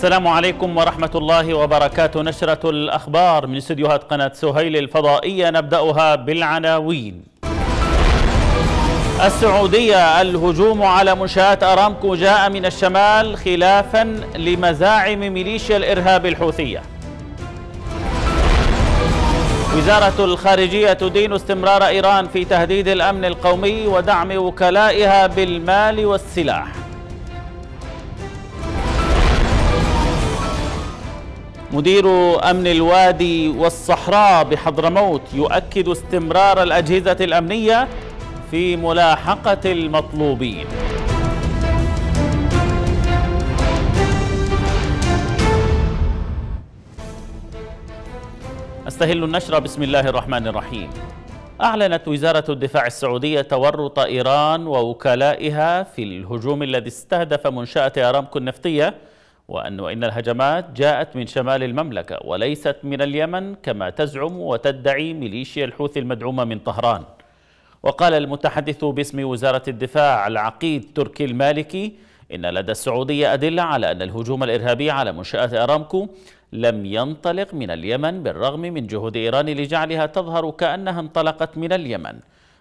السلام عليكم ورحمة الله وبركاته نشرة الأخبار من استديوهات قناة سهيل الفضائية نبدأها بالعناوين السعودية الهجوم على منشآت أرامكو جاء من الشمال خلافا لمزاعم ميليشيا الإرهاب الحوثية وزارة الخارجية تدين استمرار إيران في تهديد الأمن القومي ودعم وكلائها بالمال والسلاح مدير أمن الوادي والصحراء بحضرموت يؤكد استمرار الأجهزة الأمنية في ملاحقة المطلوبين أستهل النشر بسم الله الرحمن الرحيم أعلنت وزارة الدفاع السعودية تورط إيران ووكلائها في الهجوم الذي استهدف منشأة أرامكو النفطية وأن وإن الهجمات جاءت من شمال المملكة وليست من اليمن كما تزعم وتدعي ميليشيا الحوثي المدعومة من طهران وقال المتحدث باسم وزارة الدفاع العقيد تركي المالكي إن لدى السعودية أدلة على أن الهجوم الإرهابي على منشآت أرامكو لم ينطلق من اليمن بالرغم من جهود إيران لجعلها تظهر كأنها انطلقت من اليمن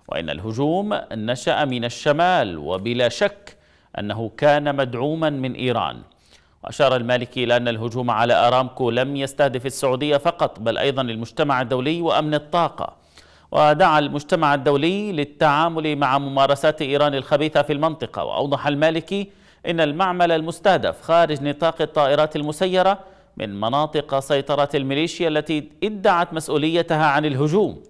وإن الهجوم نشأ من الشمال وبلا شك أنه كان مدعوما من إيران وأشار المالكي إلى أن الهجوم على أرامكو لم يستهدف السعودية فقط بل أيضا المجتمع الدولي وأمن الطاقة ودعا المجتمع الدولي للتعامل مع ممارسات إيران الخبيثة في المنطقة وأوضح المالكي إن المعمل المستهدف خارج نطاق الطائرات المسيرة من مناطق سيطرة الميليشيا التي ادعت مسؤوليتها عن الهجوم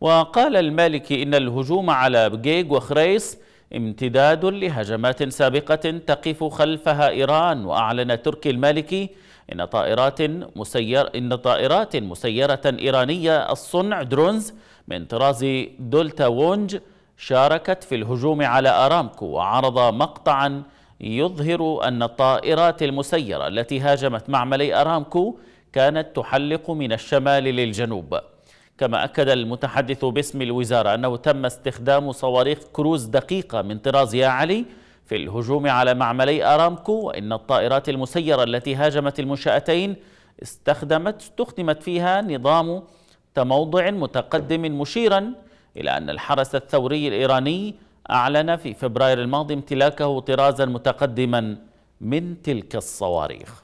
وقال المالكي إن الهجوم على بجيج وخريص امتداد لهجمات سابقة تقف خلفها إيران وأعلن تركي المالكي إن طائرات, مسير إن طائرات مسيرة إيرانية الصنع درونز من طراز دولتا وونج شاركت في الهجوم على أرامكو وعرض مقطعا يظهر أن الطائرات المسيرة التي هاجمت معملي أرامكو كانت تحلق من الشمال للجنوب كما أكد المتحدث باسم الوزارة أنه تم استخدام صواريخ كروز دقيقة من طراز يا علي في الهجوم على معملي أرامكو وإن الطائرات المسيرة التي هاجمت المنشأتين استخدمت استخدمت فيها نظام تموضع متقدم مشيرا إلى أن الحرس الثوري الإيراني أعلن في فبراير الماضي امتلاكه طرازا متقدما من تلك الصواريخ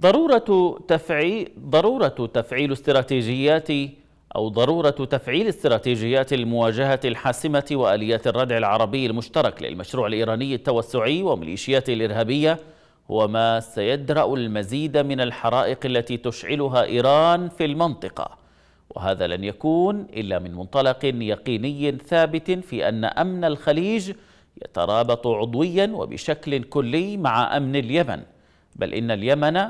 ضرورة تفعيل ضرورة تفعيل استراتيجيات أو ضرورة تفعيل استراتيجيات المواجهة الحاسمة وآليات الردع العربي المشترك للمشروع الإيراني التوسعي وميليشياته الإرهابية هو ما سيدرأ المزيد من الحرائق التي تشعلها إيران في المنطقة وهذا لن يكون إلا من منطلق يقيني ثابت في أن أمن الخليج يترابط عضويا وبشكل كلي مع أمن اليمن بل إن اليمن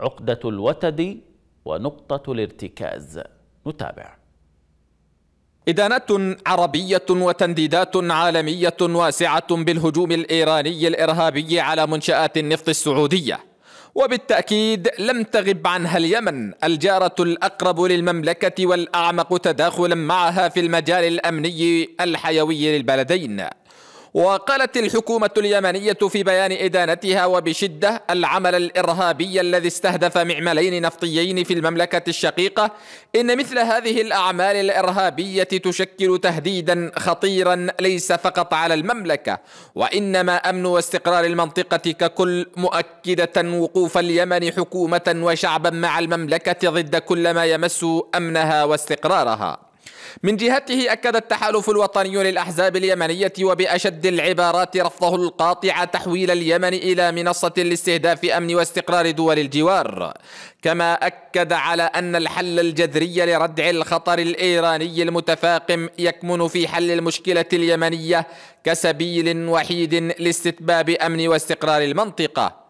عقدة الوتد ونقطة الارتكاز نتابع إدانة عربية وتنديدات عالمية واسعة بالهجوم الإيراني الإرهابي على منشآت النفط السعودية وبالتأكيد لم تغب عنها اليمن الجارة الأقرب للمملكة والأعمق تداخلا معها في المجال الأمني الحيوي للبلدين وقالت الحكومة اليمنية في بيان إدانتها وبشدة العمل الإرهابي الذي استهدف معملين نفطيين في المملكة الشقيقة إن مثل هذه الأعمال الإرهابية تشكل تهديدا خطيرا ليس فقط على المملكة وإنما أمن واستقرار المنطقة ككل مؤكدة وقوف اليمن حكومة وشعبا مع المملكة ضد كل ما يمس أمنها واستقرارها من جهته أكد التحالف الوطني للأحزاب اليمنية وبأشد العبارات رفضه القاطع تحويل اليمن إلى منصة لاستهداف أمن واستقرار دول الجوار كما أكد على أن الحل الجذري لردع الخطر الإيراني المتفاقم يكمن في حل المشكلة اليمنية كسبيل وحيد لاستتباب أمن واستقرار المنطقة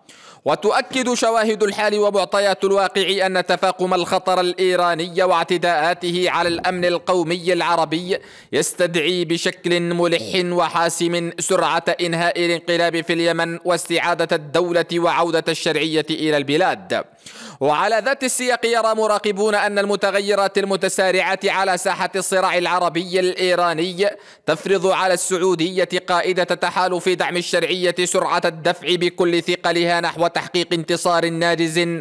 وتؤكد شواهد الحال ومعطيات الواقع أن تفاقم الخطر الإيراني واعتداءاته على الأمن القومي العربي يستدعي بشكل ملح وحاسم سرعة إنهاء الانقلاب في اليمن واستعادة الدولة وعودة الشرعية إلى البلاد وعلى ذات السياق يرى مراقبون أن المتغيرات المتسارعة على ساحة الصراع العربي الإيراني تفرض على السعودية قائدة تحالف دعم الشرعية سرعة الدفع بكل ثقلها نحو تحقيق انتصار ناجز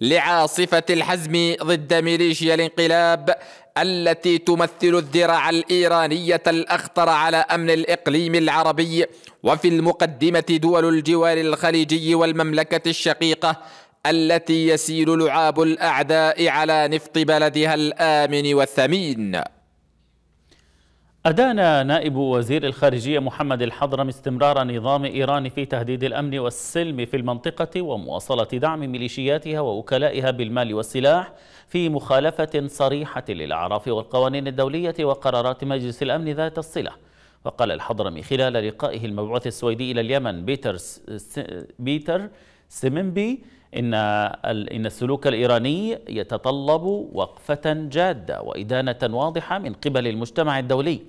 لعاصفة الحزم ضد ميليشيا الانقلاب التي تمثل الذراع الإيرانية الأخطر على أمن الإقليم العربي وفي المقدمة دول الجوار الخليجي والمملكة الشقيقة التي يسيل لعاب الاعداء على نفط بلدها الامن والثمين أدان نائب وزير الخارجية محمد الحضرم استمرار نظام إيران في تهديد الأمن والسلم في المنطقة ومواصلة دعم ميليشياتها ووكلائها بالمال والسلاح في مخالفة صريحة للأعراف والقوانين الدولية وقرارات مجلس الأمن ذات الصلة وقال الحضرمي خلال لقائه المبعوث السويدي إلى اليمن بيتر, بيتر إن إن السلوك الإيراني يتطلب وقفة جادة وإدانة واضحة من قبل المجتمع الدولي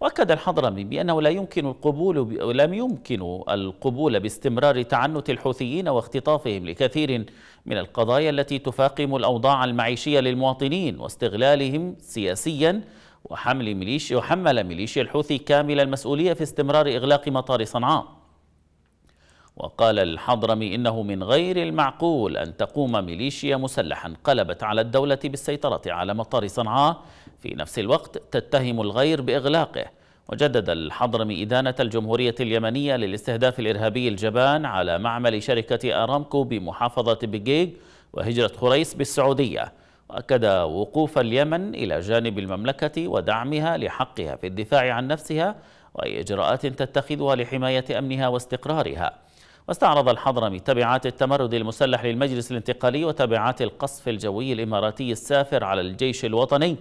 وأكد الحضرمي بأنه لا يمكن القبول ب... لم يمكن القبول باستمرار تعنت الحوثيين واختطافهم لكثير من القضايا التي تفاقم الأوضاع المعيشية للمواطنين واستغلالهم سياسيا وحمل ميليشيا وحمل ميليشيا الحوثي كامل المسؤولية في استمرار إغلاق مطار صنعاء وقال الحضرمي إنه من غير المعقول أن تقوم ميليشيا مسلحا قلبت على الدولة بالسيطرة على مطار صنعاء في نفس الوقت تتهم الغير بإغلاقه وجدد الحضرمي إدانة الجمهورية اليمنية للاستهداف الإرهابي الجبان على معمل شركة أرامكو بمحافظة بيجيج وهجرة خريس بالسعودية وأكد وقوف اليمن إلى جانب المملكة ودعمها لحقها في الدفاع عن نفسها وأي إجراءات تتخذها لحماية أمنها واستقرارها واستعرض الحضرمي تبعات التمرد المسلح للمجلس الانتقالي وتبعات القصف الجوي الإماراتي السافر على الجيش الوطني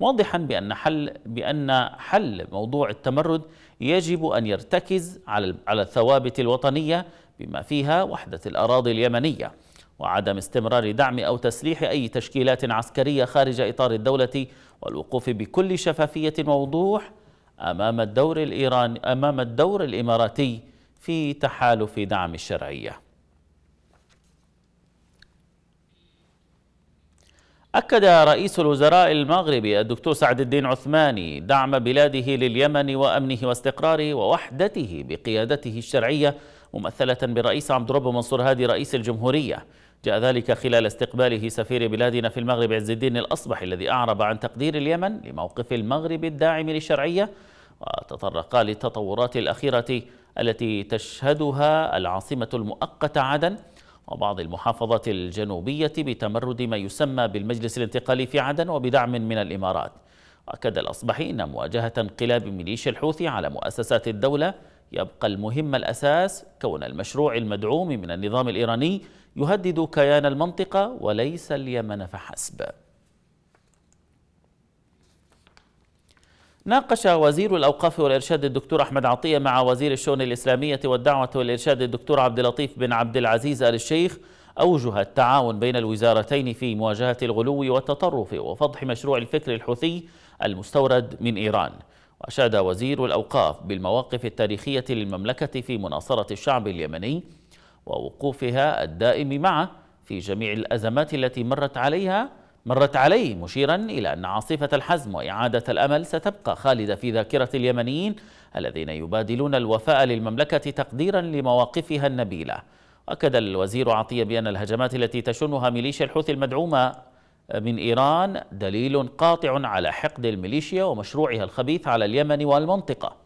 موضحا بأن حل, بأن حل موضوع التمرد يجب أن يرتكز على على الثوابت الوطنية بما فيها وحدة الأراضي اليمنية وعدم استمرار دعم أو تسليح أي تشكيلات عسكرية خارج إطار الدولة والوقوف بكل شفافية ووضوح أمام الدور الإيراني أمام الدور الإماراتي في تحالف دعم الشرعية أكد رئيس الوزراء المغربي الدكتور سعد الدين عثماني دعم بلاده لليمن وأمنه واستقراره ووحدته بقيادته الشرعية ممثلة بالرئيس عبد الرب منصور هادي رئيس الجمهورية جاء ذلك خلال استقباله سفير بلادنا في المغرب عز الدين الأصبح الذي أعرب عن تقدير اليمن لموقف المغرب الداعم للشرعية وتطرقا للتطورات الأخيرة التي تشهدها العاصمة المؤقتة عدن وبعض المحافظات الجنوبية بتمرد ما يسمى بالمجلس الانتقالي في عدن وبدعم من الإمارات وأكد الأصبحي أن مواجهة انقلاب ميليشيا الحوثي على مؤسسات الدولة يبقى المهم الأساس كون المشروع المدعوم من النظام الإيراني يهدد كيان المنطقة وليس اليمن فحسب ناقش وزير الأوقاف والإرشاد الدكتور أحمد عطية مع وزير الشؤون الإسلامية والدعوة والإرشاد الدكتور عبد اللطيف بن عبد العزيز آل الشيخ أوجه التعاون بين الوزارتين في مواجهة الغلو والتطرف وفضح مشروع الفكر الحوثي المستورد من إيران وأشاد وزير الأوقاف بالمواقف التاريخية للمملكة في مناصرة الشعب اليمني ووقوفها الدائم معه في جميع الأزمات التي مرت عليها مرت عليه مشيرا إلى أن عاصفة الحزم وإعادة الأمل ستبقى خالدة في ذاكرة اليمنيين الذين يبادلون الوفاء للمملكة تقديرا لمواقفها النبيلة أكد الوزير عطية بأن الهجمات التي تشنها ميليشيا الحوثي المدعومة من إيران دليل قاطع على حقد الميليشيا ومشروعها الخبيث على اليمن والمنطقة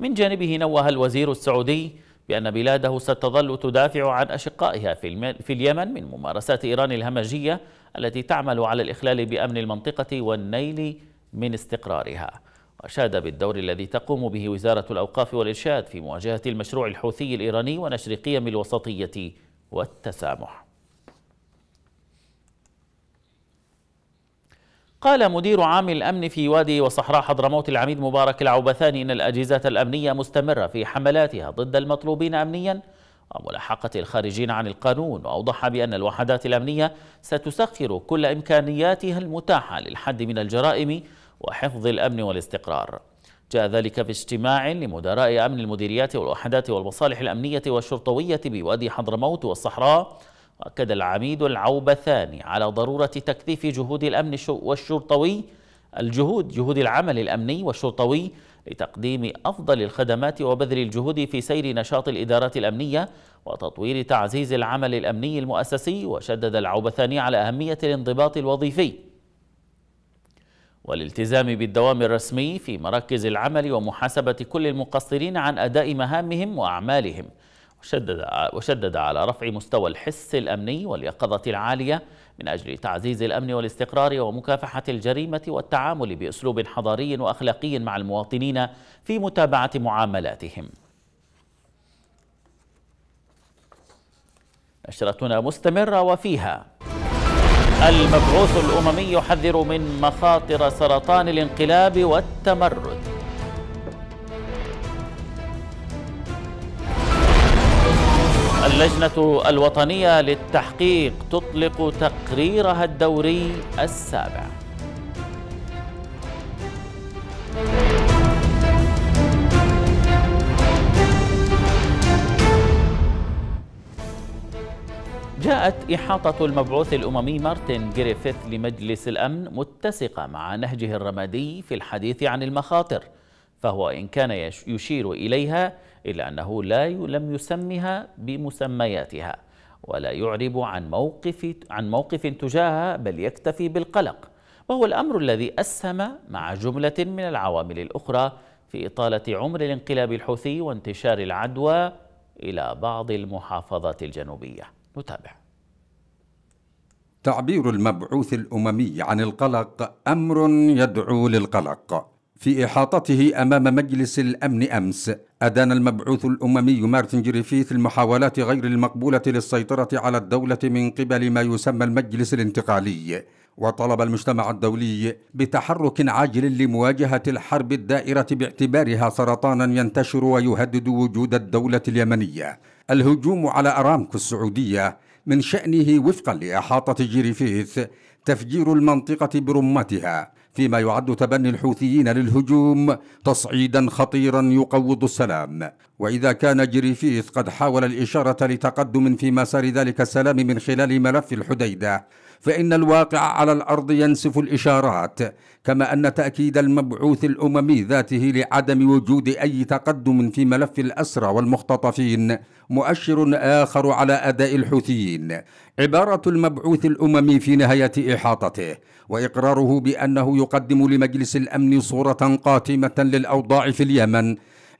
من جانبه نوه الوزير السعودي بأن بلاده ستظل تدافع عن أشقائها في اليمن من ممارسات إيران الهمجية التي تعمل على الإخلال بأمن المنطقة والنيل من استقرارها وأشاد بالدور الذي تقوم به وزارة الأوقاف والإرشاد في مواجهة المشروع الحوثي الإيراني ونشر قيم الوسطية والتسامح قال مدير عام الأمن في وادي وصحراء حضرموت العميد مبارك العوبثاني إن الأجهزة الأمنية مستمرة في حملاتها ضد المطلوبين أمنيا وملاحقة الخارجين عن القانون وأوضح بأن الوحدات الأمنية ستسخر كل إمكانياتها المتاحة للحد من الجرائم وحفظ الأمن والاستقرار جاء ذلك في اجتماع لمدراء أمن المديريات والوحدات والمصالح الأمنية والشرطوية بوادي حضرموت والصحراء وأكد العميد العوبثاني على ضرورة تكثيف جهود الأمن والشرطوي الجهود جهود العمل الأمني والشرطوي لتقديم أفضل الخدمات وبذل الجهود في سير نشاط الإدارات الأمنية وتطوير تعزيز العمل الأمني المؤسسي وشدد العوبثاني على أهمية الانضباط الوظيفي والالتزام بالدوام الرسمي في مراكز العمل ومحاسبة كل المقصرين عن أداء مهامهم وأعمالهم وشدد, وشدد على رفع مستوى الحس الأمني واليقظة العالية من أجل تعزيز الأمن والاستقرار ومكافحة الجريمة والتعامل بأسلوب حضاري وأخلاقي مع المواطنين في متابعة معاملاتهم نشرتنا مستمرة وفيها المبعوث الأممي يحذر من مخاطر سرطان الانقلاب والتمرد اللجنة الوطنية للتحقيق تطلق تقريرها الدوري السابع جاءت إحاطة المبعوث الأممي مارتن جريفيث لمجلس الأمن متسقة مع نهجه الرمادي في الحديث عن المخاطر فهو إن كان يشير إليها إلا أنه لا لم يسمها بمسمياتها ولا يعرب عن موقف عن موقف تجاهها بل يكتفي بالقلق وهو الأمر الذي أسهم مع جملة من العوامل الأخرى في إطالة عمر الانقلاب الحوثي وانتشار العدوى إلى بعض المحافظات الجنوبية نتابع تعبير المبعوث الأممي عن القلق أمر يدعو للقلق في إحاطته أمام مجلس الأمن أمس أدان المبعوث الأممي مارتن جريفيث المحاولات غير المقبولة للسيطرة على الدولة من قبل ما يسمى المجلس الانتقالي وطلب المجتمع الدولي بتحرك عاجل لمواجهة الحرب الدائرة باعتبارها سرطانا ينتشر ويهدد وجود الدولة اليمنية الهجوم على أرامكو السعودية من شأنه وفقا لإحاطة جريفيث تفجير المنطقة برمتها فيما يعد تبني الحوثيين للهجوم تصعيدا خطيرا يقوض السلام وإذا كان جريفيث قد حاول الإشارة لتقدم في مسار ذلك السلام من خلال ملف الحديدة فإن الواقع على الأرض ينسف الإشارات كما أن تأكيد المبعوث الأممي ذاته لعدم وجود أي تقدم في ملف الأسرى والمختطفين مؤشر آخر على أداء الحوثيين عبارة المبعوث الأممي في نهاية إحاطته وإقراره بأنه يقدم لمجلس الأمن صورة قاتمة للأوضاع في اليمن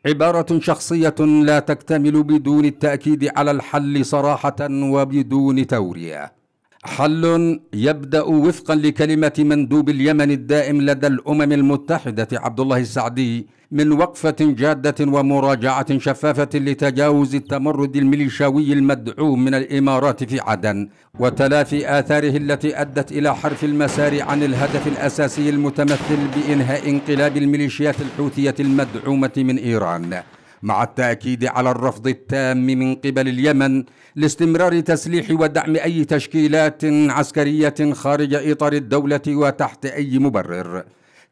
عبارة شخصية لا تكتمل بدون التأكيد على الحل صراحة وبدون تورية حل يبدا وفقا لكلمه مندوب اليمن الدائم لدى الامم المتحده عبد الله السعدي من وقفه جاده ومراجعه شفافه لتجاوز التمرد الميليشاوي المدعوم من الامارات في عدن وتلافي اثاره التي ادت الى حرف المسار عن الهدف الاساسي المتمثل بانهاء انقلاب الميليشيات الحوثيه المدعومه من ايران مع التأكيد على الرفض التام من قبل اليمن لاستمرار تسليح ودعم أي تشكيلات عسكرية خارج إطار الدولة وتحت أي مبرر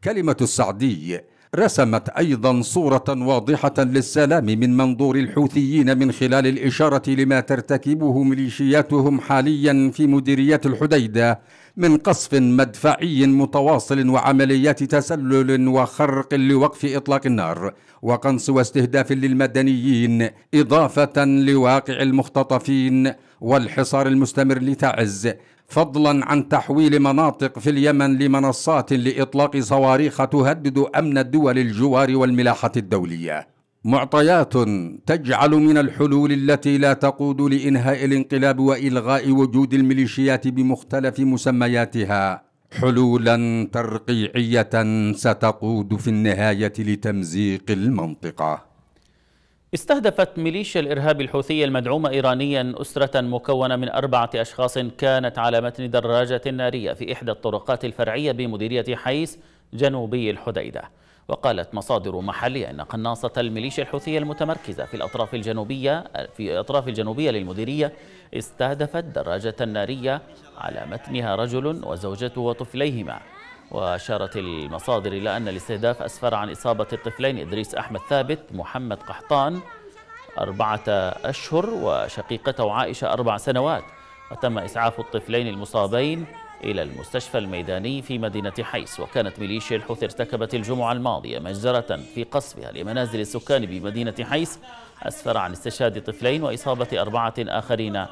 كلمة السعدي رسمت أيضا صورة واضحة للسلام من منظور الحوثيين من خلال الإشارة لما ترتكبه ميليشياتهم حاليا في مديرية الحديدة من قصف مدفعي متواصل وعمليات تسلل وخرق لوقف إطلاق النار وقنص واستهداف للمدنيين إضافة لواقع المختطفين والحصار المستمر لتعز فضلا عن تحويل مناطق في اليمن لمنصات لإطلاق صواريخ تهدد أمن الدول الجوار والملاحة الدولية معطيات تجعل من الحلول التي لا تقود لإنهاء الانقلاب وإلغاء وجود الميليشيات بمختلف مسمياتها حلولا ترقيعية ستقود في النهاية لتمزيق المنطقة استهدفت ميليشيا الإرهاب الحوثي المدعومة إيرانيا أسرة مكونة من أربعة أشخاص كانت على متن دراجة نارية في إحدى الطرقات الفرعية بمديرية حيس جنوبي الحديدة وقالت مصادر محلية أن قناصة الميليشيا الحوثية المتمركزة في الأطراف الجنوبية في الأطراف الجنوبية للمديرية استهدفت دراجة نارية على متنها رجل وزوجته وطفليهما وأشارت المصادر إلى أن الاستهداف أسفر عن إصابة الطفلين إدريس أحمد ثابت محمد قحطان أربعة أشهر وشقيقته عائشة أربع سنوات وتم إسعاف الطفلين المصابين إلى المستشفى الميداني في مدينة حيس وكانت ميليشيا الحوثي ارتكبت الجمعة الماضية مجزرة في قصفها لمنازل السكان بمدينة حيس أسفر عن استشهاد طفلين وإصابة أربعة آخرين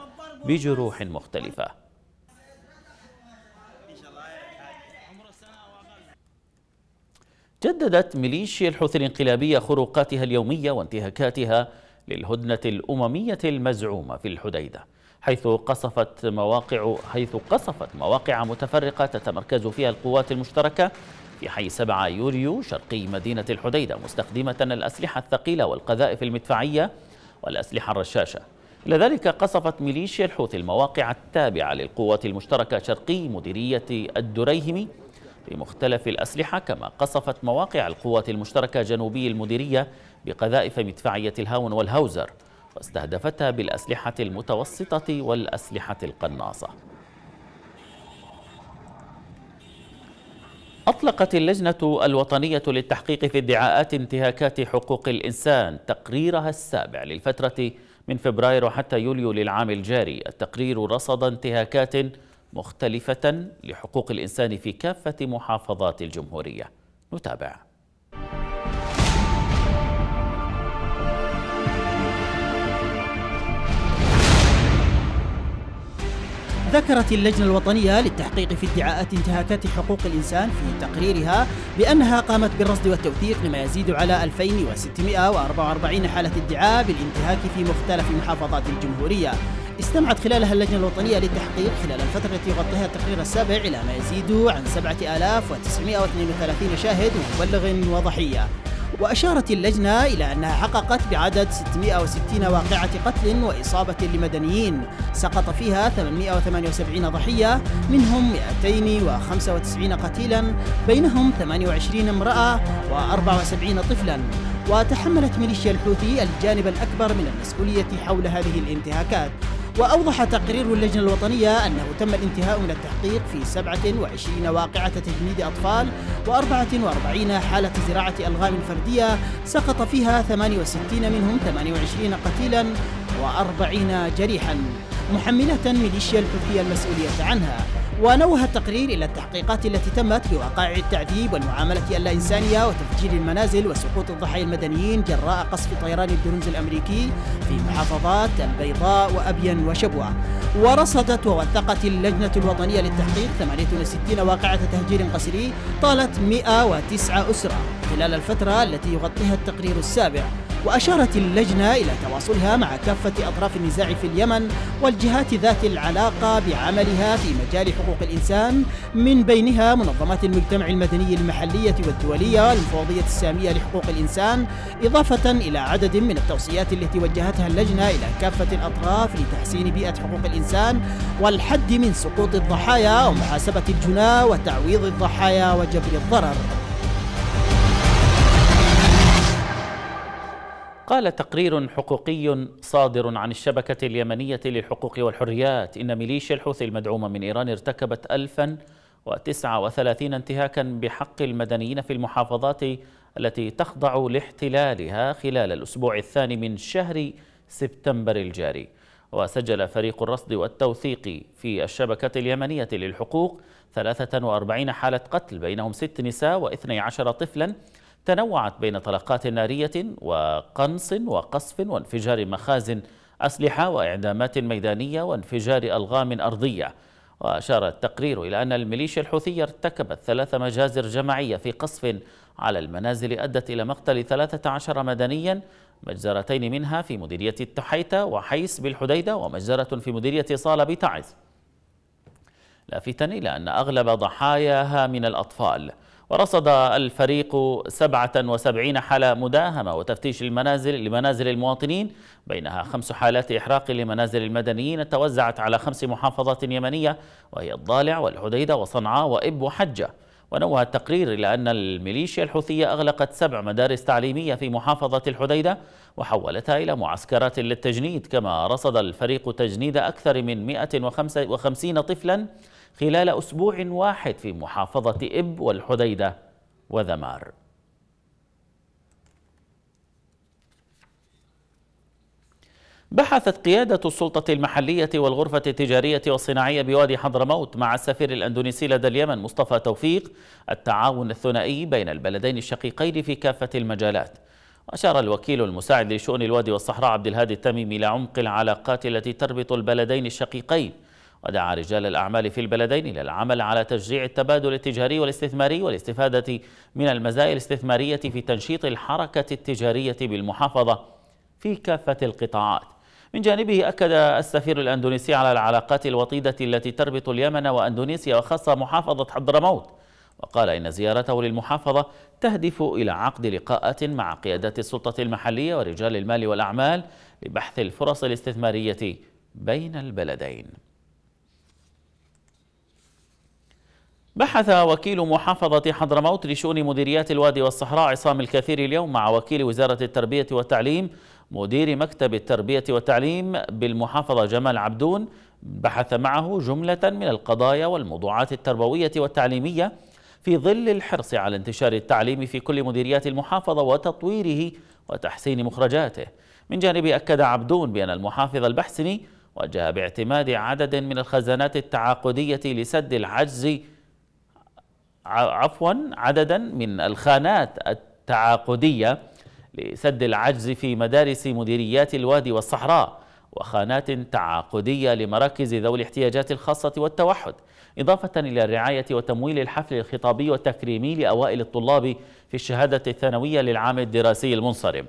بجروح مختلفة جددت ميليشيا الحوثي الانقلابية خروقاتها اليومية وانتهاكاتها للهدنة الأممية المزعومة في الحديدة حيث قصفت مواقع حيث قصفت مواقع متفرقة تتمركز فيها القوات المشتركة في حي 7 يوليو شرقي مدينة الحديدة مستخدمة الأسلحة الثقيلة والقذائف المدفعية والأسلحة الرشاشة إلى ذلك قصفت ميليشيا الحوثي المواقع التابعة للقوات المشتركة شرقي مديرية الدريهمي بمختلف الأسلحة كما قصفت مواقع القوات المشتركة جنوبي المديرية بقذائف مدفعية الهاون والهاوزر واستهدفتها بالأسلحة المتوسطة والأسلحة القناصة أطلقت اللجنة الوطنية للتحقيق في ادعاءات انتهاكات حقوق الإنسان تقريرها السابع للفترة من فبراير حتى يوليو للعام الجاري التقرير رصد انتهاكات مختلفة لحقوق الإنسان في كافة محافظات الجمهورية نتابع ذكرت اللجنة الوطنية للتحقيق في ادعاءات انتهاكات حقوق الإنسان في تقريرها بأنها قامت بالرصد والتوثيق لما يزيد على 2644 حالة ادعاء بالانتهاك في مختلف محافظات الجمهورية استمعت خلالها اللجنة الوطنية للتحقيق خلال الفترة التي يغطيها التقرير السابع إلى ما يزيد عن 7932 شاهد مبلغ وضحية وأشارت اللجنة إلى أنها حققت بعدد 660 واقعة قتل وإصابة لمدنيين سقط فيها 878 ضحية منهم 295 قتيلا بينهم 28 امرأة و74 طفلا وتحملت ميليشيا الحوثي الجانب الأكبر من المسؤولية حول هذه الانتهاكات وأوضح تقرير اللجنة الوطنية أنه تم الانتهاء من التحقيق في 27 واقعة تجنيد أطفال و44 حالة زراعة ألغام فردية سقط فيها 68 منهم 28 قتيلا و40 جريحا محملة ميليشيا الحوثية المسؤولية عنها ونوه التقرير إلى التحقيقات التي تمت وقائع التعذيب والمعاملة اللا إنسانية وتفجير المنازل وسقوط الضحايا المدنيين جراء قصف طيران الدرونز الأمريكي في محافظات البيضاء وأبين وشبوة ورصدت ووثقت اللجنة الوطنية للتحقيق 68 واقعة تهجير قسري طالت 109 أسرة خلال الفترة التي يغطيها التقرير السابع وأشارت اللجنة إلى تواصلها مع كافة أطراف النزاع في اليمن والجهات ذات العلاقة بعملها في مجال حقوق الإنسان من بينها منظمات المجتمع المدني المحلية والدولية والمفوضية السامية لحقوق الإنسان إضافة إلى عدد من التوصيات التي وجهتها اللجنة إلى كافة الأطراف لتحسين بيئة حقوق الإنسان والحد من سقوط الضحايا ومحاسبة الجنى وتعويض الضحايا وجبر الضرر قال تقرير حقوقي صادر عن الشبكة اليمنية للحقوق والحريات إن ميليشيا الحوثي المدعومة من إيران ارتكبت 1039 انتهاكا بحق المدنيين في المحافظات التي تخضع لاحتلالها خلال الأسبوع الثاني من شهر سبتمبر الجاري وسجل فريق الرصد والتوثيق في الشبكة اليمنية للحقوق 43 حالة قتل بينهم ست نساء و12 طفلاً تنوعت بين طلقات نارية وقنص وقصف وانفجار مخازن أسلحة وإعدامات ميدانية وانفجار ألغام أرضية وأشار التقرير إلى أن الميليشيا الحوثية ارتكبت ثلاث مجازر جماعية في قصف على المنازل أدت إلى مقتل 13 مدنيا مجزرتين منها في مديرية التحيتة وحيس بالحديدة ومجزرة في مديرية صالة بتعز لافتا إلى أن أغلب ضحاياها من الأطفال ورصد الفريق 77 حالة مداهمة وتفتيش المنازل لمنازل المواطنين بينها خمس حالات إحراق لمنازل المدنيين توزعت على خمس محافظات يمنية وهي الضالع والحديدة وصنعاء وإب وحجة ونوه التقرير إلى أن الميليشيا الحوثية أغلقت سبع مدارس تعليمية في محافظة الحديدة وحولتها إلى معسكرات للتجنيد كما رصد الفريق تجنيد أكثر من 155 طفلاً خلال أسبوع واحد في محافظة إب والحديدة وذمار بحثت قيادة السلطة المحلية والغرفة التجارية والصناعية بوادي حضرموت مع السفير الأندونيسي لدى اليمن مصطفى توفيق التعاون الثنائي بين البلدين الشقيقين في كافة المجالات أشار الوكيل المساعد لشؤون الوادي والصحراء عبد الهادي التميمي إلى عمق العلاقات التي تربط البلدين الشقيقين ودعا رجال الأعمال في البلدين إلى العمل على تشجيع التبادل التجاري والاستثماري والاستفادة من المزايا الاستثمارية في تنشيط الحركة التجارية بالمحافظة في كافة القطاعات من جانبه أكد السفير الأندونيسي على العلاقات الوطيدة التي تربط اليمن وأندونيسيا وخاصة محافظة حضرموت وقال إن زيارته للمحافظة تهدف إلى عقد لقاءات مع قيادات السلطة المحلية ورجال المال والأعمال لبحث الفرص الاستثمارية بين البلدين بحث وكيل محافظة حضرموت لشؤون مديريات الوادي والصحراء عصام الكثير اليوم مع وكيل وزارة التربية والتعليم مدير مكتب التربية والتعليم بالمحافظة جمال عبدون بحث معه جملة من القضايا والموضوعات التربوية والتعليمية في ظل الحرص على انتشار التعليم في كل مديريات المحافظة وتطويره وتحسين مخرجاته من جانب أكد عبدون بأن المحافظ البحسني وجه باعتماد عدد من الخزانات التعاقدية لسد العجز عفوا عددا من الخانات التعاقدية لسد العجز في مدارس مديريات الوادي والصحراء وخانات تعاقدية لمراكز ذوي الاحتياجات الخاصة والتوحد إضافة إلى الرعاية وتمويل الحفل الخطابي والتكريمي لأوائل الطلاب في الشهادة الثانوية للعام الدراسي المنصرم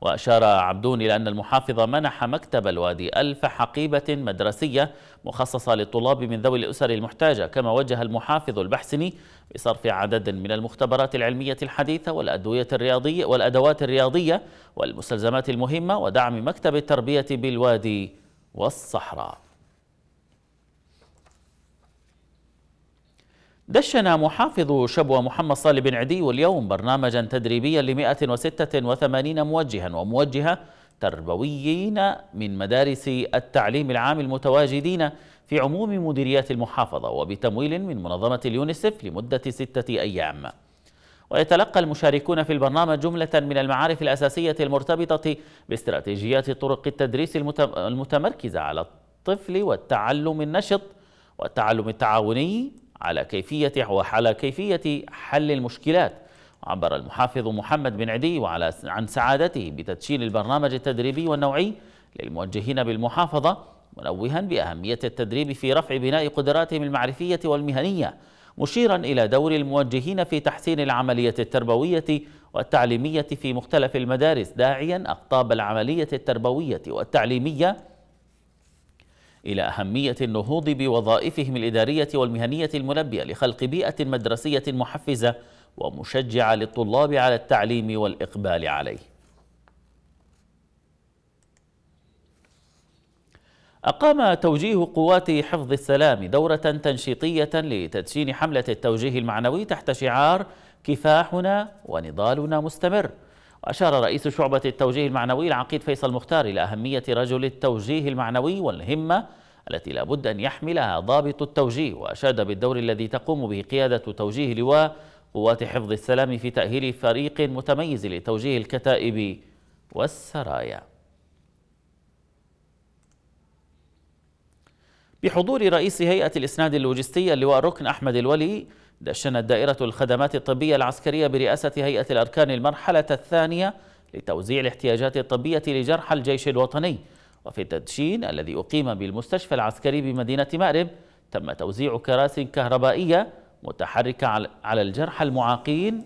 وأشار عبدون إلى أن المحافظة منح مكتب الوادي ألف حقيبة مدرسية مخصصة للطلاب من ذوي الأسر المحتاجة كما وجه المحافظ البحسني بصرف عدد من المختبرات العلمية الحديثة والأدوية الرياضية والأدوات الرياضية والمستلزمات المهمة ودعم مكتب التربية بالوادي والصحراء دشن محافظ شبوة محمد صالح بن عدي اليوم برنامجا تدريبيا ل 186 موجها وموجهة تربويين من مدارس التعليم العام المتواجدين في عموم مديريات المحافظة وبتمويل من منظمة اليونسف لمدة ستة أيام ويتلقى المشاركون في البرنامج جملة من المعارف الأساسية المرتبطة باستراتيجيات طرق التدريس المتمركزة على الطفل والتعلم النشط والتعلم التعاوني على كيفية وعلى كيفية حل المشكلات عبر المحافظ محمد بن عدي وعلى عن سعادته بتدشين البرنامج التدريبي والنوعي للموجهين بالمحافظة منوها بأهمية التدريب في رفع بناء قدراتهم المعرفية والمهنية مشيرا إلى دور الموجهين في تحسين العملية التربوية والتعليمية في مختلف المدارس داعيا أقطاب العملية التربوية والتعليمية إلى أهمية النهوض بوظائفهم الإدارية والمهنية الملبية لخلق بيئة مدرسية محفزة ومشجعة للطلاب على التعليم والإقبال عليه أقام توجيه قوات حفظ السلام دورة تنشيطية لتدشين حملة التوجيه المعنوي تحت شعار كفاحنا ونضالنا مستمر وأشار رئيس شعبة التوجيه المعنوي العقيد فيصل مختار إلى أهمية رجل التوجيه المعنوي والهمة التي لا بد أن يحملها ضابط التوجيه وأشاد بالدور الذي تقوم به قيادة توجيه لواء قوات حفظ السلام في تأهيل فريق متميز لتوجيه الكتائب والسرايا بحضور رئيس هيئة الإسناد اللوجستي اللواء ركن أحمد الولي دشنت دائرة الخدمات الطبية العسكرية برئاسة هيئة الأركان المرحلة الثانية لتوزيع الاحتياجات الطبية لجرحى الجيش الوطني وفي التدشين الذي أقيم بالمستشفى العسكري بمدينة مأرب تم توزيع كراسي كهربائية متحركة على الجرحى المعاقين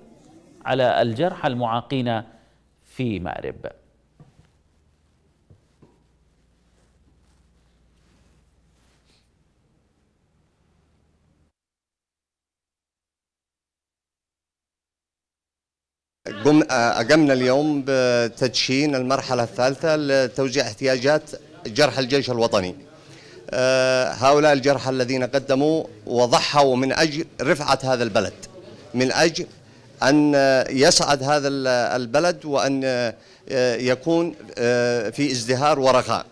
على الجرحى المعاقين في مأرب قمنا اليوم بتدشين المرحلة الثالثة لتوزيع احتياجات جرح الجيش الوطني هؤلاء الجرحى الذين قدموا وضحوا من أجل رفعة هذا البلد من أجل أن يسعد هذا البلد وأن يكون في ازدهار ورخاء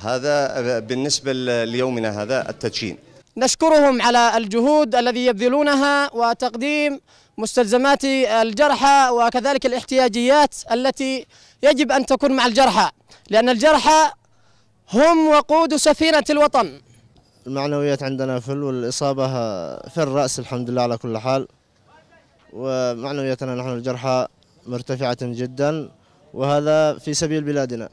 هذا بالنسبة ليومنا هذا التدشين نشكرهم على الجهود الذي يبذلونها وتقديم مستلزمات الجرحى وكذلك الاحتياجيات التي يجب أن تكون مع الجرحى لأن الجرحى هم وقود سفينة الوطن المعنويات عندنا فل والإصابة في الرأس الحمد لله على كل حال ومعنوياتنا نحن الجرحى مرتفعة جدا وهذا في سبيل بلادنا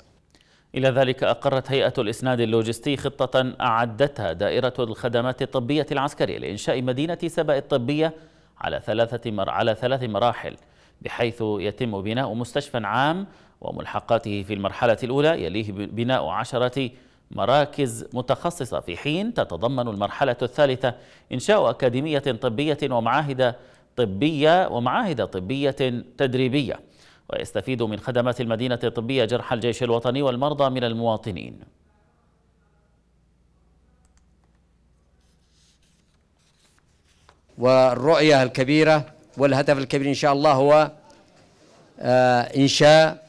إلى ذلك أقرت هيئة الإسناد اللوجستي خطة أعدتها دائرة الخدمات الطبية العسكرية لإنشاء مدينة سبأ الطبية على ثلاثة مر... على ثلاث مراحل بحيث يتم بناء مستشفى عام وملحقاته في المرحلة الأولى يليه بناء عشرة مراكز متخصصة في حين تتضمن المرحلة الثالثة إنشاء أكاديمية طبية ومعاهد طبية ومعاهد طبية تدريبية ويستفيد من خدمات المدينة الطبية جرحى الجيش الوطني والمرضى من المواطنين والرؤية الكبيرة والهدف الكبير إن شاء الله هو آه، إنشاء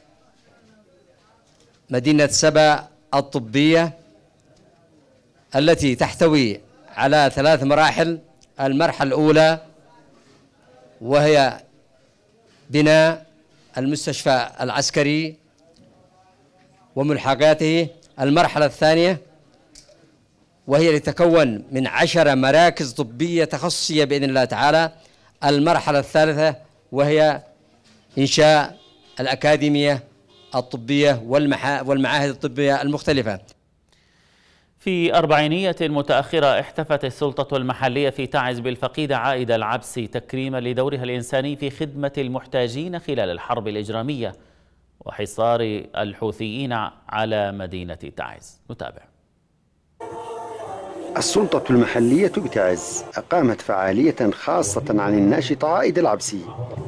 مدينة سبا الطبية التي تحتوي على ثلاث مراحل المرحلة الأولى وهي بناء المستشفى العسكري وملحقاته المرحلة الثانية وهي تتكون من عشر مراكز طبية تخصصية بإذن الله تعالى المرحلة الثالثة وهي إنشاء الأكاديمية الطبية والمعاهد الطبية المختلفة في أربعينية متأخرة احتفت السلطة المحلية في تعز بالفقيدة عائدة العبسي تكريما لدورها الإنساني في خدمة المحتاجين خلال الحرب الإجرامية وحصار الحوثيين على مدينة تعز نتابع السلطة المحلية بتعز أقامت فعالية خاصة عن الناشطة عائد العبسي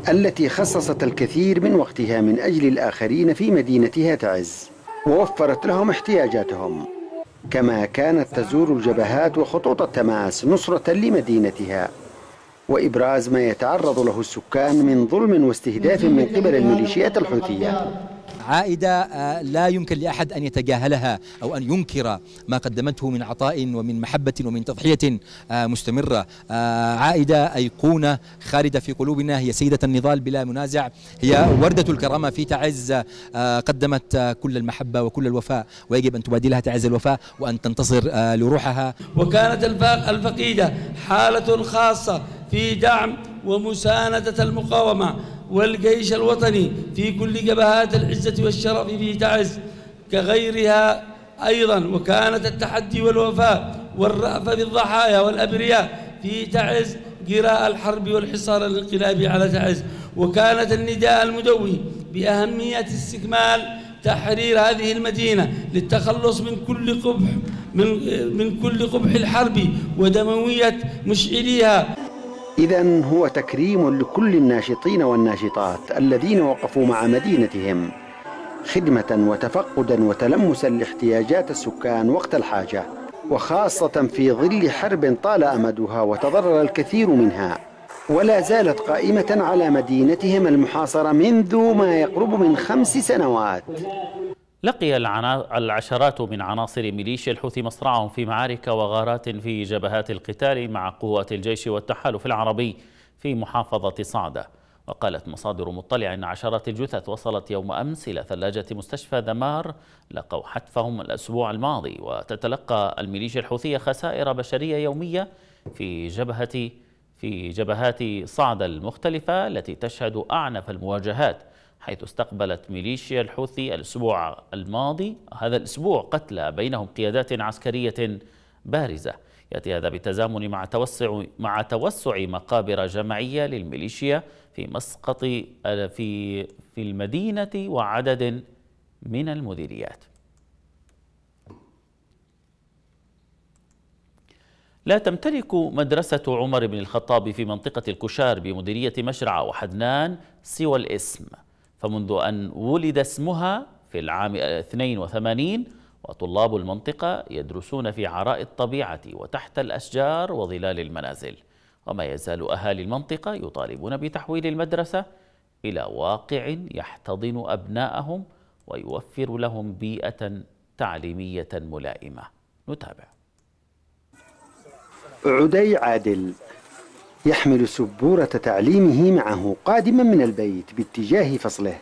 التي خصصت الكثير من وقتها من أجل الآخرين في مدينتها تعز ووفرت لهم احتياجاتهم كما كانت تزور الجبهات وخطوط التماس نصرة لمدينتها وإبراز ما يتعرض له السكان من ظلم واستهداف من قبل الميليشيات الحوثية عائدة آه، لا يمكن لأحد أن يتجاهلها أو أن ينكر ما قدمته من عطاء ومن محبة ومن تضحية آه، مستمرة آه، عائدة أيقونة خالدة في قلوبنا هي سيدة النضال بلا منازع هي وردة الكرامة في تعز قدمت كل المحبة وكل الوفاء ويجب أن تبادلها تعز الوفاء وأن تنتصر لروحها وكانت الفقيدة حالة خاصة في دعم ومساندة المقاومة والجيش الوطني في كل جبهات العزة والشرف في تعز كغيرها أيضا وكانت التحدي والوفاء والرأفة بالضحايا والأبرياء في تعز جراء الحرب والحصار الانقلابي على تعز وكانت النداء المدوي بأهمية استكمال تحرير هذه المدينة للتخلص من كل قبح من من كل قبح الحرب ودموية مشعليها إذا هو تكريم لكل الناشطين والناشطات الذين وقفوا مع مدينتهم خدمة وتفقدا وتلمسا لاحتياجات السكان وقت الحاجة وخاصة في ظل حرب طال أمدها وتضرر الكثير منها ولا زالت قائمة على مدينتهم المحاصرة منذ ما يقرب من خمس سنوات لقي العشرات من عناصر ميليشيا الحوثي مصرعهم في معارك وغارات في جبهات القتال مع قوات الجيش والتحالف العربي في محافظة صعدة وقالت مصادر مطلعة أن عشرات الجثث وصلت يوم أمس إلى ثلاجة مستشفى ذمار لقوا حتفهم الأسبوع الماضي وتتلقى الميليشيا الحوثية خسائر بشرية يومية في جبهة في جبهات صعدة المختلفة التي تشهد أعنف المواجهات حيث استقبلت ميليشيا الحوثي الأسبوع الماضي هذا الأسبوع قتلى بينهم قيادات عسكرية بارزة يأتي هذا بالتزامن مع توسع مع توسع مقابر جماعية للميليشيا في مسقط في في المدينة وعدد من المديريات لا تمتلك مدرسة عمر بن الخطاب في منطقة الكشار بمديرية مشرع وحدنان سوى الاسم فمنذ أن ولد اسمها في العام 82 وطلاب المنطقة يدرسون في عراء الطبيعة وتحت الأشجار وظلال المنازل وما يزال أهالي المنطقة يطالبون بتحويل المدرسة إلى واقع يحتضن أبناءهم ويوفر لهم بيئة تعليمية ملائمة نتابع عدي عادل يحمل سبورة تعليمه معه قادما من البيت باتجاه فصله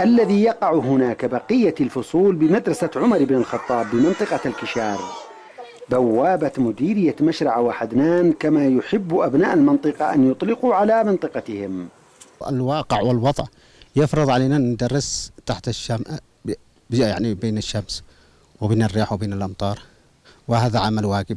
الذي يقع هناك بقية الفصول بمدرسة عمر بن الخطاب بمنطقة الكشار بوابة مديرية مشرع وحدنان كما يحب أبناء المنطقة أن يطلقوا على منطقتهم الواقع والوضع يفرض علينا أن ندرس تحت الشمس يعني بين الشمس وبين الرياح وبين الأمطار وهذا عمل واجب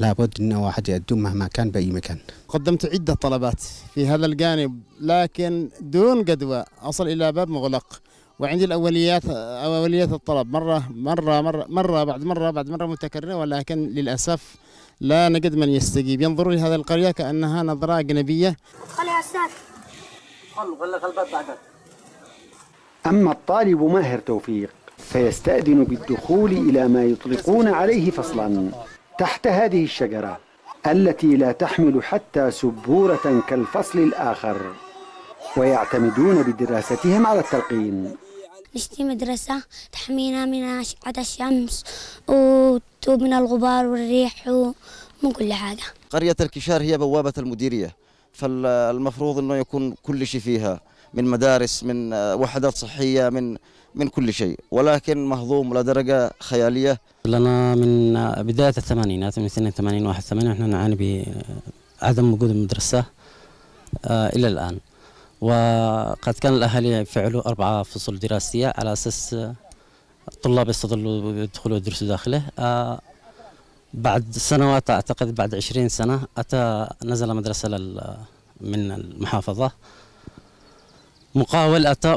لابد أن واحد يقدم مهما كان بأي مكان قدمت عدة طلبات في هذا الجانب لكن دون جدوى أصل إلى باب مغلق وعندي الأوليات أوليات الطلب مرة مرة مرة مرة بعد مرة بعد مرة متكررة ولكن للأسف لا نجد من يستجيب ينظروا لهذه القرية كأنها نظرة أجنبية خليها أستاذ خلوا الباب بعدك أما الطالب ماهر توفيق فيستأذن بالدخول إلى ما يطلقون عليه فصلا تحت هذه الشجرة التي لا تحمل حتى سبورة كالفصل الآخر ويعتمدون بدراستهم على التلقين نشتي مدرسة تحمينا من أشعة الشمس ومن الغبار والريح ومن كل حاجة قرية الكشار هي بوابة المديرية فالمفروض أنه يكون كل شيء فيها من مدارس من آه، وحدات صحية من من كل شيء ولكن مهضوم لدرجة خيالية لنا من بداية الثمانينات من 82 81 نحن نعاني بعدم وجود المدرسة آه، إلى الآن وقد كان الأهالي يفعلوا اربع فصول دراسية على أساس الطلاب يستظلوا يدخلوا يدرسوا داخله آه، بعد سنوات أعتقد بعد 20 سنة أتى نزل مدرسة من المحافظة مقاول أتى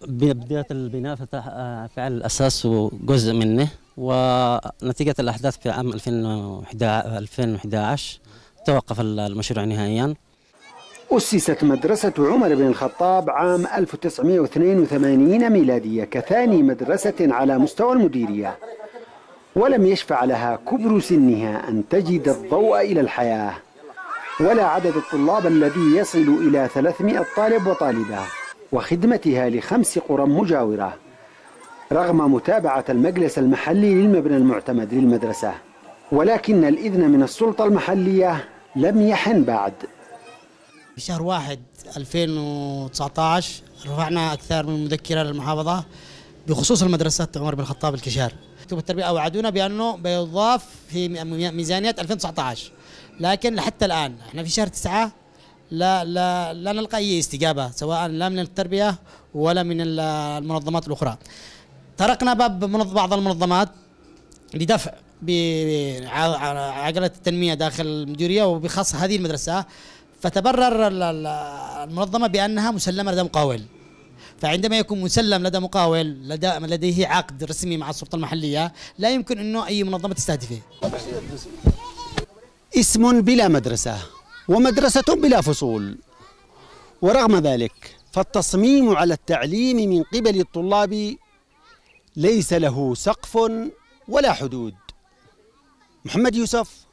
بداية البناء فتح آه، فعل الأساس وجزء منه ونتيجة الأحداث في عام 2011 توقف المشروع نهائيا أسست مدرسة عمر بن الخطاب عام 1982 ميلادية كثاني مدرسة على مستوى المديرية ولم يشفع لها كبر سنها أن تجد الضوء إلى الحياة ولا عدد الطلاب الذي يصل إلى 300 طالب وطالبة وخدمتها لخمس قرى مجاورة رغم متابعة المجلس المحلي للمبنى المعتمد للمدرسة ولكن الإذن من السلطة المحلية لم يحن بعد في شهر واحد 2019 رفعنا أكثر من مذكرة للمحافظة بخصوص المدرسة عمر بن الخطاب الكشار مكتب التربية أوعدونا بأنه بيضاف في ميزانية 2019 لكن لحتى الآن احنا في شهر 9 لا لا لا نلقى اي استجابه سواء لا من التربيه ولا من المنظمات الاخرى. طرقنا باب بعض المنظمات لدفع بعجله التنميه داخل المديريه وبخاصه هذه المدرسه فتبرر المنظمه بانها مسلمه لدى مقاول. فعندما يكون مسلم لدى مقاول لدى لديه عقد رسمي مع السلطه المحليه لا يمكن انه اي منظمه تستهدفه. اسم بلا مدرسه ومدرسة بلا فصول ورغم ذلك فالتصميم على التعليم من قبل الطلاب ليس له سقف ولا حدود محمد يوسف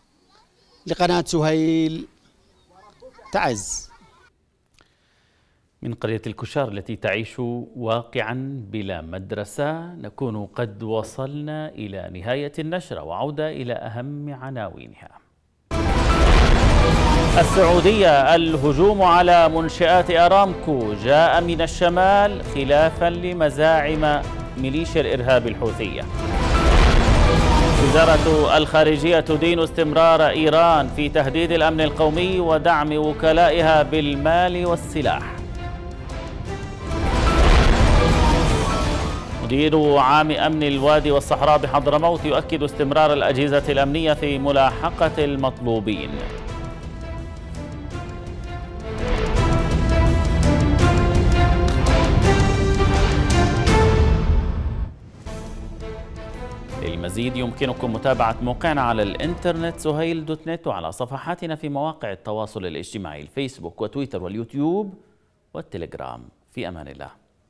لقناة سهيل تعز من قرية الكشار التي تعيش واقعا بلا مدرسة نكون قد وصلنا إلى نهاية النشرة وعودة إلى أهم عناوينها السعودية الهجوم على منشآت أرامكو جاء من الشمال خلافا لمزاعم ميليشيا الإرهاب الحوثية وزارة الخارجية تدين استمرار إيران في تهديد الأمن القومي ودعم وكلائها بالمال والسلاح مدير عام أمن الوادي والصحراء بحضرموت يؤكد استمرار الأجهزة الأمنية في ملاحقة المطلوبين المزيد يمكنكم متابعة موقعنا على الانترنت سهيل دوت نت وعلى صفحاتنا في مواقع التواصل الاجتماعي الفيسبوك وتويتر واليوتيوب والتليجرام في أمان الله